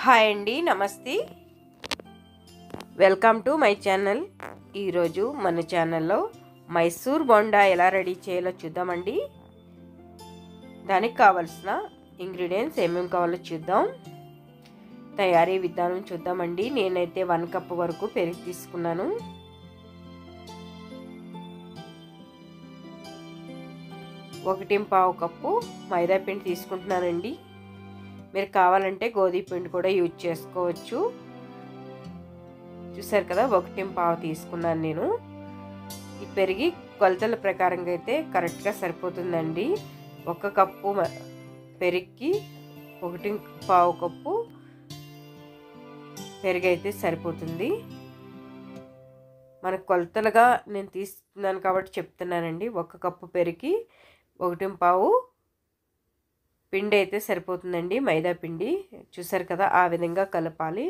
hi అండి నమస్తే welcome to my channel ఈరోజు మన ఛానల్లో మైసూర్ బొండా ఎలా రెడీ చేయాలో చూద్దామండి దానికి కావలసిన ఇంగ్రీడియంట్స్ ఏమేమి కావాలో చూద్దాం తయారీ విధానం చూద్దామండి నేనైతే వన్ కప్ వరకు పెరుగు తీసుకున్నాను ఒకటి పావు కప్పు మైదా పిండి తీసుకుంటున్నానండి మీరు కావాలంటే గోధుమ పిండి కూడా యూజ్ చేసుకోవచ్చు చూసారు కదా ఒకటి పావు తీసుకున్నాను నేను ఈ పెరిగి కొలతల ప్రకారంగా అయితే కరెక్ట్గా సరిపోతుందండి ఒక కప్పు పెరిగి ఒకటి పావు కప్పు పెరిగి అయితే సరిపోతుంది మనకు కొలతలుగా నేను తీసుకున్నాను కాబట్టి చెప్తున్నానండి ఒక కప్పు పెరిగి ఒకటి పావు పిండి అయితే సరిపోతుందండి మైదా పిండి చూసారు కదా ఆ విధంగా కలపాలి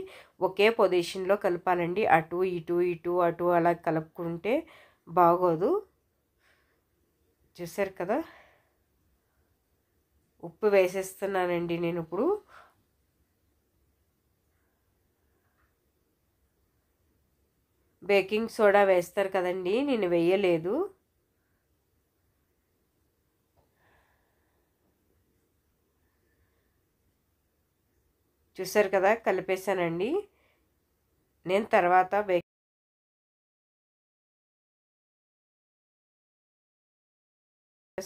ఒకే పొజిషన్లో కలపాలండి అటు ఇటు ఇటు అటు అలా కలుపుకుంటే బాగోదు చూసారు కదా ఉప్పు వేసేస్తున్నానండి నేను ఇప్పుడు బేకింగ్ సోడా వేస్తారు కదండి నేను వేయలేదు చూసారు కదా కలిపేశానండి నేను తర్వాత బేక్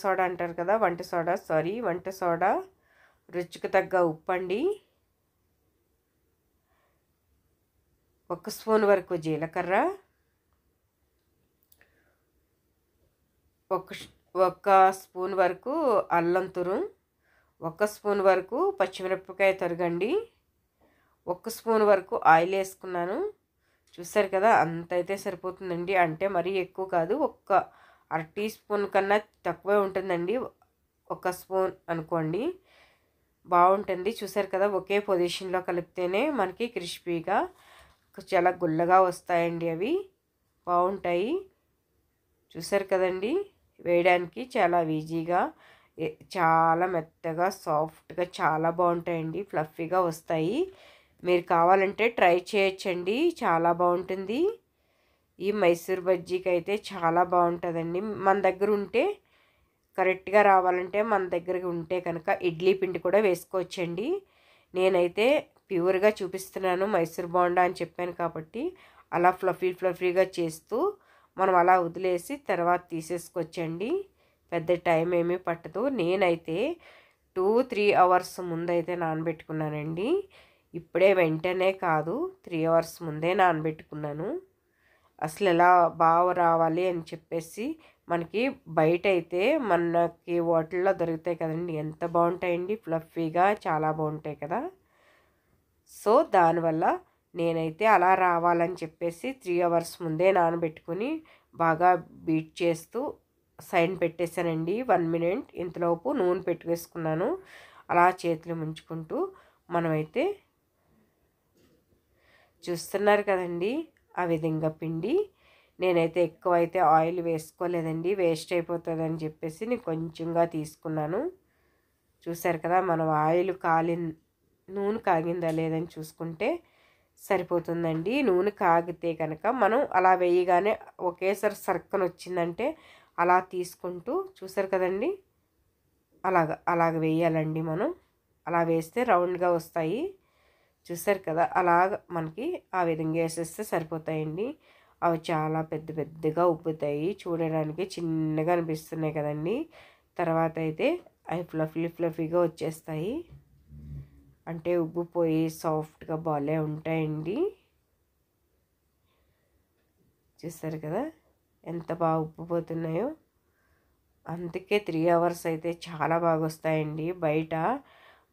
సోడా అంటారు కదా వంట సోడా సారీ వంట సోడా రుచికి తగ్గ ఉప్పు అండి ఒక స్పూన్ వరకు జీలకర్ర ఒక ఒక స్పూన్ వరకు అల్లం తురు ఒక స్పూన్ వరకు పచ్చిమిరపకాయ తరగండి ఒక్క స్పూన్ వరకు ఆయిల్ వేసుకున్నాను చూసారు కదా అంత అయితే సరిపోతుందండి అంటే మరీ ఎక్కువ కాదు ఒక్క అర టీ స్పూన్ కన్నా తక్కువే ఉంటుందండి ఒక స్పూన్ అనుకోండి బాగుంటుంది చూసారు కదా ఒకే పొజిషన్లో కలిపితేనే మనకి క్రిస్పీగా చాలా గుల్లగా వస్తాయండి అవి బాగుంటాయి చూసారు కదండి వేయడానికి చాలా ఈజీగా చాలా మెత్తగా సాఫ్ట్గా చాలా బాగుంటాయండి ఫ్లఫీగా వస్తాయి మీరు కావాలంటే ట్రై చేయొచ్చండి చాలా బాగుంటుంది ఈ మైసూర్ బజ్జీకి అయితే చాలా బాగుంటుందండి మన దగ్గర ఉంటే కరెక్ట్గా రావాలంటే మన దగ్గర ఉంటే కనుక ఇడ్లీ పిండి కూడా వేసుకోవచ్చండి నేనైతే ప్యూర్గా చూపిస్తున్నాను మైసూర్ బాండా అని చెప్పాను కాబట్టి అలా ఫ్లఫీ ఫ్లఫీగా చేస్తూ మనం అలా వదిలేసి తర్వాత తీసేసుకోవచ్చండి పెద్ద టైం ఏమీ పట్టదు నేనైతే టూ త్రీ అవర్స్ ముందైతే నానబెట్టుకున్నానండి ఇప్పుడే వెంటనే కాదు త్రీ అవర్స్ ముందే నానబెట్టుకున్నాను అసలు ఎలా బాగా రావాలి అని చెప్పేసి మనకి బయట అయితే మనకి వాటిల్లో దొరుకుతాయి కదండి ఎంత బాగుంటాయండి ఫ్లఫీగా చాలా బాగుంటాయి కదా సో దానివల్ల నేనైతే అలా రావాలని చెప్పేసి త్రీ అవర్స్ ముందే నానబెట్టుకుని బాగా బీట్ చేస్తూ సైన్ పెట్టేశానండి వన్ మినిట్ ఇంతలోపు నూనె పెట్టుకేసుకున్నాను అలా చేతులు ముంచుకుంటూ మనమైతే చూస్తున్నారు కదండి ఆ విధంగా పిండి నేనైతే ఎక్కువ అయితే ఆయిల్ వేసుకోలేదండి వేస్ట్ అయిపోతుందని చెప్పేసి నేను కొంచెంగా తీసుకున్నాను చూసారు కదా మనం ఆయిల్ కాలి నూనె కాగిందా లేదని చూసుకుంటే సరిపోతుందండి నూనె కాగితే కనుక మనం అలా వేయగానే ఒకేసారి సర్కన్ వచ్చిందంటే అలా తీసుకుంటూ చూసారు కదండి అలాగ అలాగ వేయాలండి మనం అలా వేస్తే రౌండ్గా వస్తాయి చూస్తారు కదా అలాగ మనకి ఆ విధంగా వేసేస్తే సరిపోతాయండి అవి చాలా పెద్ద పెద్దగా ఉబ్బుతాయి చూడడానికి చిన్నగా అనిపిస్తున్నాయి కదండి తర్వాత అయితే అవి ఫ్లఫీ ఫ్లఫీగా వచ్చేస్తాయి అంటే ఉబ్బిపోయి సాఫ్ట్గా బాలే ఉంటాయండి చూస్తారు కదా ఎంత బాగా ఉబ్బిపోతున్నాయో అందుకే త్రీ అవర్స్ అయితే చాలా బాగా వస్తాయండి బయట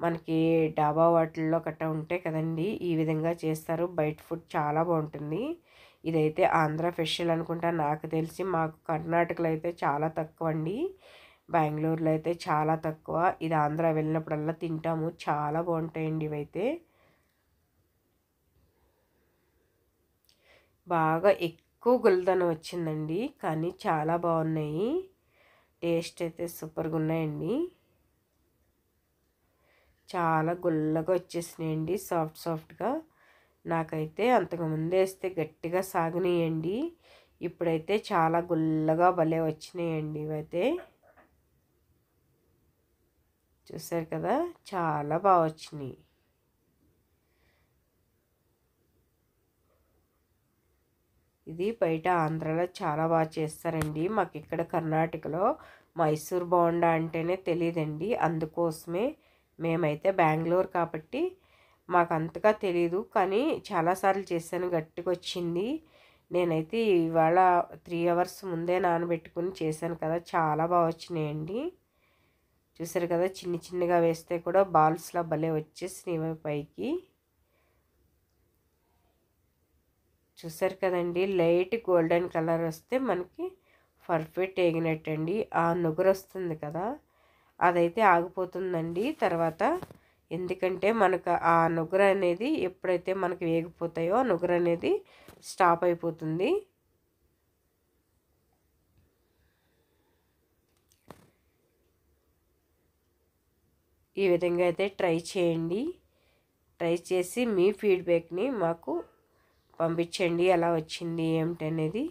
మనకి డాబా వాటిల్లో కట్టా ఉంటే కదండి ఈ విధంగా చేస్తారు బయట ఫుడ్ చాలా బాగుంటుంది ఇదైతే ఆంధ్ర ఫెషల్ అనుకుంటా నాకు తెలిసి మాకు కర్ణాటకలో అయితే చాలా తక్కువ అండి బెంగళూరులో అయితే చాలా తక్కువ ఇది ఆంధ్ర వెళ్ళినప్పుడల్లా తింటాము చాలా బాగుంటాయండి ఇవైతే బాగా ఎక్కువ గుల్దనం వచ్చిందండి కానీ చాలా బాగున్నాయి టేస్ట్ అయితే సూపర్గా ఉన్నాయండి చాలా గుల్లగా వచ్చేసినాయండి సాఫ్ట్ సాఫ్ట్గా నాకైతే అంతకుముందు వేస్తే గట్టిగా సాగినాయండి ఇప్పుడైతే చాలా గుల్లగా భలే వచ్చినాయండి ఇవైతే చూసారు కదా చాలా బాగా వచ్చినాయి ఇది బయట ఆంధ్రాలో చాలా బాగా చేస్తారండి మాకు ఇక్కడ కర్ణాటకలో మైసూర్ బోండా అంటేనే తెలియదండి అందుకోసమే మేమైతే బెంగళూరు కాబట్టి మాకు అంతగా తెలియదు కానీ చాలాసార్లు చేశాను గట్టిగా వచ్చింది నేనైతే ఇవాళ త్రీ అవర్స్ ముందే నానబెట్టుకుని చేశాను కదా చాలా బాగా వచ్చినాయండి చూసారు కదా చిన్న చిన్నగా వేస్తే కూడా బాల్స్లా భలే వచ్చేసినవి పైకి చూసారు కదండి లైట్ గోల్డెన్ కలర్ వస్తే మనకి పర్ఫెక్ట్ ఎగినట్టండి ఆ నుగురు వస్తుంది కదా అదైతే ఆగిపోతుందండి తర్వాత ఎందుకంటే మనకు ఆ నుగ్గుర అనేది ఎప్పుడైతే మనకి వేగిపోతాయో ఆ నుగ్గుర అనేది స్టాప్ అయిపోతుంది ఈ విధంగా అయితే ట్రై చేయండి ట్రై చేసి మీ ఫీడ్బ్యాక్ని మాకు పంపించండి ఎలా వచ్చింది ఏమిటనేది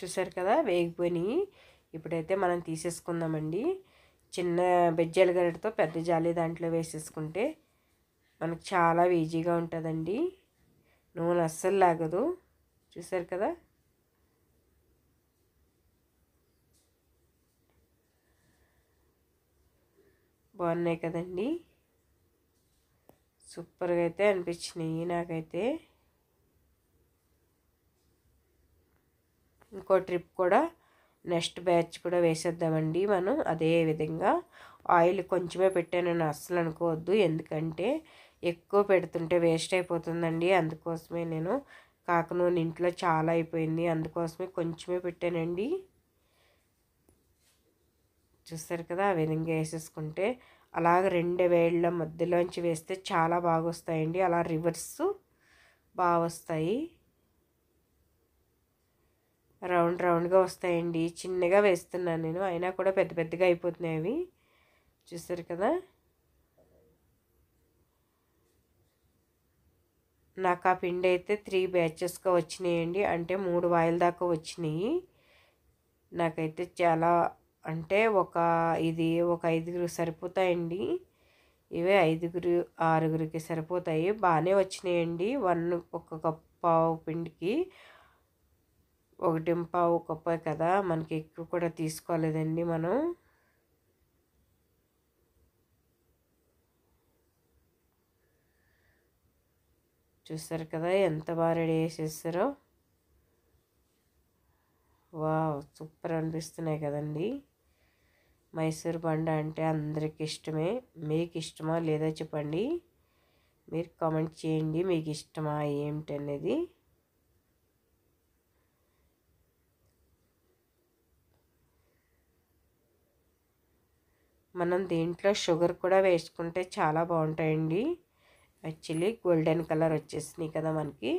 చూసారు కదా వేగిపోయి ఇప్పుడైతే మనం తీసేసుకుందామండి చిన్న బెజ్జల గరిటతో పెద్ద జాలి దాంట్లో వేసేసుకుంటే మనకు చాలా ఈజీగా ఉంటుందండి నూనె అస్సలు లాగదు చూసారు కదా బాగున్నాయి కదండి సూపర్గా అయితే అనిపించినాయి నాకైతే ఇంకో ట్రిప్ కూడా నెక్స్ట్ బ్యాచ్ కూడా వేసేద్దామండి మనం అదే విధంగా ఆయిల్ కొంచెమే పెట్టానని అస్సలు అనుకోవద్దు ఎందుకంటే ఎక్కువ పెడుతుంటే వేస్ట్ అయిపోతుందండి అందుకోసమే నేను కాక నూనె ఇంట్లో చాలా అయిపోయింది అందుకోసమే కొంచెమే పెట్టానండి చూస్తారు కదా ఆ విధంగా వేసేసుకుంటే అలాగ రెండు వేళ్ళ మధ్యలోంచి వేస్తే చాలా బాగా వస్తాయండి అలా రివర్స్ బాగా వస్తాయి రౌండ్ రౌండ్గా వస్తాయండి చిన్నగా వేస్తున్నాను నేను అయినా కూడా పెద్ద పెద్దగా అయిపోతున్నాయి అవి చూస్తారు కదా నాకు ఆ పిండి అయితే త్రీ బ్యాచెస్గా వచ్చినాయండి అంటే మూడు వాయిల్ దాకా వచ్చినాయి నాకైతే చాలా అంటే ఒక ఇది ఒక ఐదుగురు సరిపోతాయండి ఇవే ఐదుగురు ఆరుగురికి సరిపోతాయి బాగానే వచ్చినాయండి వన్ ఒక పావు పిండికి ఒకటి పావు కప్పే కదా మనకి ఎక్కువ కూడా తీసుకోలేదండి మనం చూస్తారు కదా ఎంత బాగా రెడీ చేసేస్తారో వా సూపర్ అనిపిస్తున్నాయి కదండి మైసూర్ బండ అంటే అందరికి ఇష్టమే మీకు ఇష్టమా లేదా చెప్పండి మీరు కామెంట్ చేయండి మీకు ఇష్టమా అనేది మనం దీంట్లో షుగర్ కూడా వేసుకుంటే చాలా బాగుంటాయండి యాక్చువల్లీ గోల్డెన్ కలర్ వచ్చేసినాయి కదా మనకి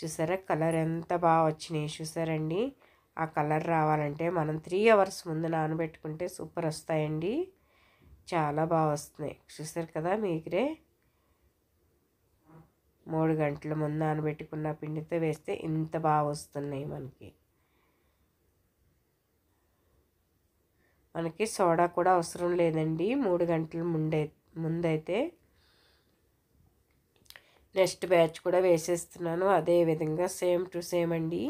చూసారా కలర్ ఎంత బాగా వచ్చినాయి చూసారండి ఆ కలర్ రావాలంటే మనం త్రీ అవర్స్ ముందు నానబెట్టుకుంటే సూపర్ వస్తాయండి చాలా బాగా వస్తున్నాయి చూసారు కదా మీకురే మూడు గంటల ముందు నానబెట్టుకున్న పిండితో వేస్తే ఇంత బాగా వస్తున్నాయి మనకి మనకి సోడా కూడా అవసరం లేదండి మూడు గంటల ముందే ముందైతే నెక్స్ట్ బ్యాచ్ కూడా వేసేస్తున్నాను అదే విధంగా సేమ్ టు సేమ్ అండి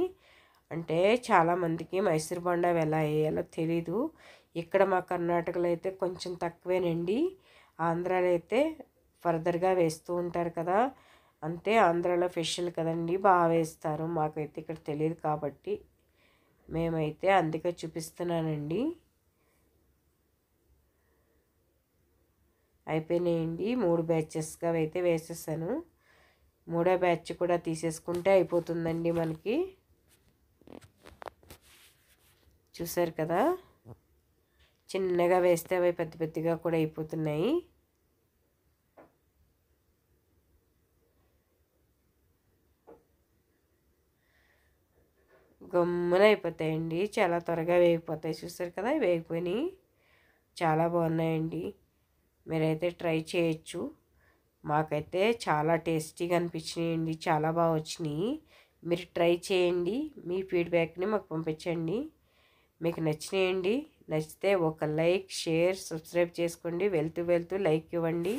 అంటే చాలామందికి మైసూర్ బొండ ఎలా వేయాలో తెలీదు ఇక్కడ మా కర్ణాటకలో అయితే కొంచెం తక్కువేనండి ఆంధ్రాలో అయితే ఫర్దర్గా వేస్తూ ఉంటారు కదా అంతే ఆంధ్రాలో ఫెషల్ కదండి బాగా వేస్తారు మాకైతే ఇక్కడ తెలియదు కాబట్టి మేమైతే అందుకే చూపిస్తున్నానండి అయిపోయినాయండి మూడు బ్యాచెస్గా అయితే వేసేసాను మూడో బ్యాచ్ కూడా తీసేసుకుంటే అయిపోతుందండి మనకి చూసారు కదా చిన్నగా వేస్తే అవి పెద్ద పెద్దగా కూడా అయిపోతున్నాయి గమ్మున అయిపోతాయండి చాలా త్వరగా వేగిపోతాయి చూసారు కదా వేగిపోయినాయి చాలా బాగున్నాయండి మీరైతే ట్రై చేయొచ్చు మాకైతే చాలా టేస్టీగా అనిపించినాయండి చాలా బాగా వచ్చినాయి మీరు ట్రై చేయండి మీ ఫీడ్బ్యాక్ని మాకు పంపించండి మీకు నచ్చినాయండి నచ్చితే ఒక లైక్ షేర్ సబ్స్క్రైబ్ చేసుకోండి వెళ్తూ వెళ్తూ లైక్ ఇవ్వండి